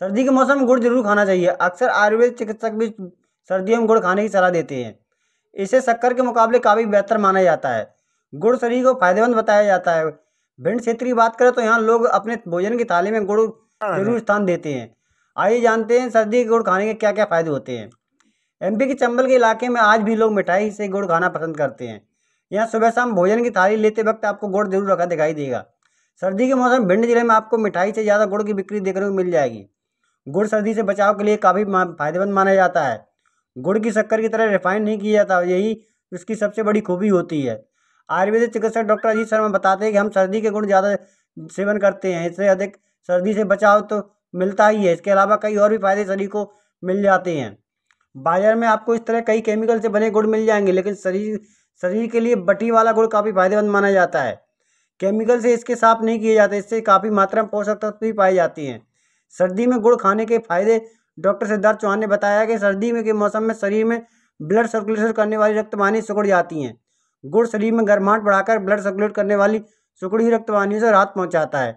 सर्दी के मौसम में गुड़ जरूर खाना चाहिए अक्सर आयुर्वेद चिकित्सक भी सर्दियों में गुड़ खाने की सलाह देते हैं इसे शक्कर के मुकाबले काफ़ी बेहतर माना जाता है गुड़ शरीर को फायदेमंद बताया जाता है भिंड क्षेत्र की बात करें तो यहाँ लोग अपने भोजन की थाली में गुड़ जरूर स्थान देते हैं आइए जानते हैं सर्दी के गुड़ खाने के क्या क्या फ़ायदे होते हैं एमपी के चंबल के इलाके में आज भी लोग मिठाई से गुड़ खाना पसंद करते हैं यहाँ सुबह शाम भोजन की थाली लेते वक्त आपको गुड़ जरूर रखा दिखाई देगा सर्दी के मौसम भिंड जिले में आपको मिठाई से ज़्यादा गुड़ की बिक्री देखने को मिल जाएगी गुड़ सर्दी से बचाव के लिए काफ़ी फायदेमंद माना जाता है गुड़ की शक्कर की तरह रिफाइन नहीं किया जाता यही इसकी सबसे बड़ी खूबी होती है आयुर्वेदिक चिकित्सक डॉक्टर अजीत शर्मा बताते हैं कि हम सर्दी के गुण ज़्यादा सेवन करते हैं इससे अधिक सर्दी से बचाव तो मिलता ही है इसके अलावा कई और भी फायदे शरीर को मिल जाते हैं बाजार में आपको इस तरह कई केमिकल से बने गुड़ मिल जाएंगे लेकिन शरीर शरीर के लिए बटी वाला गुड़ काफ़ी फायदेमंद माना जाता है केमिकल से इसके साफ नहीं किए जाते इससे काफ़ी मात्रा में पोषक तत्व भी पाए जाते हैं सर्दी में गुड़ खाने के फायदे डॉक्टर सिद्धार्थ चौहान ने बताया कि सर्दी में के मौसम में शरीर में ब्लड सर्कुलेशन करने वाली रक्तवाहिनी सुकड़ जाती हैं गुड़ शरीर में गर्माहट बढ़ाकर ब्लड सर्कुलेट करने वाली सुकड़ी रक्तवाहिनी से राहत पहुँचाता है